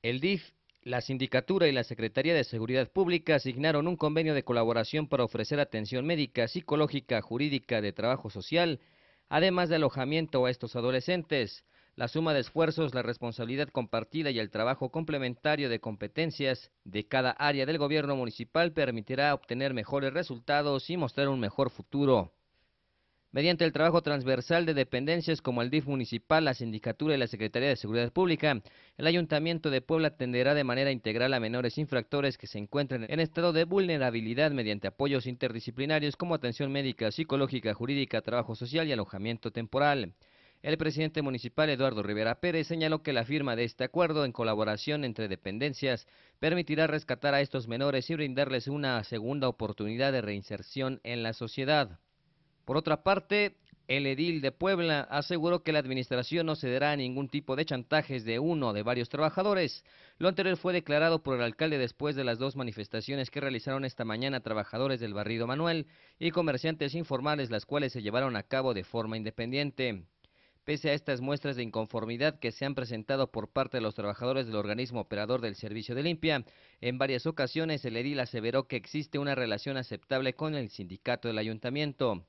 El DIF, la Sindicatura y la Secretaría de Seguridad Pública asignaron un convenio de colaboración para ofrecer atención médica, psicológica, jurídica, de trabajo social, además de alojamiento a estos adolescentes. La suma de esfuerzos, la responsabilidad compartida y el trabajo complementario de competencias de cada área del gobierno municipal permitirá obtener mejores resultados y mostrar un mejor futuro mediante el trabajo transversal de dependencias como el DIF municipal, la Sindicatura y la Secretaría de Seguridad Pública. El Ayuntamiento de Puebla atenderá de manera integral a menores infractores que se encuentren en estado de vulnerabilidad mediante apoyos interdisciplinarios como atención médica, psicológica, jurídica, trabajo social y alojamiento temporal. El presidente municipal Eduardo Rivera Pérez señaló que la firma de este acuerdo en colaboración entre dependencias permitirá rescatar a estos menores y brindarles una segunda oportunidad de reinserción en la sociedad. Por otra parte, el edil de Puebla aseguró que la administración no cederá a ningún tipo de chantajes de uno o de varios trabajadores. Lo anterior fue declarado por el alcalde después de las dos manifestaciones que realizaron esta mañana trabajadores del barrido Manuel y comerciantes informales, las cuales se llevaron a cabo de forma independiente. Pese a estas muestras de inconformidad que se han presentado por parte de los trabajadores del organismo operador del servicio de limpia, en varias ocasiones el edil aseveró que existe una relación aceptable con el sindicato del ayuntamiento.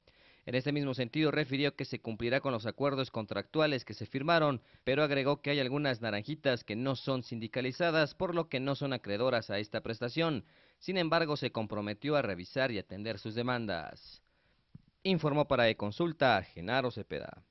En este mismo sentido, refirió que se cumplirá con los acuerdos contractuales que se firmaron, pero agregó que hay algunas naranjitas que no son sindicalizadas, por lo que no son acreedoras a esta prestación. Sin embargo, se comprometió a revisar y atender sus demandas. Informó para E-Consulta Genaro Cepeda.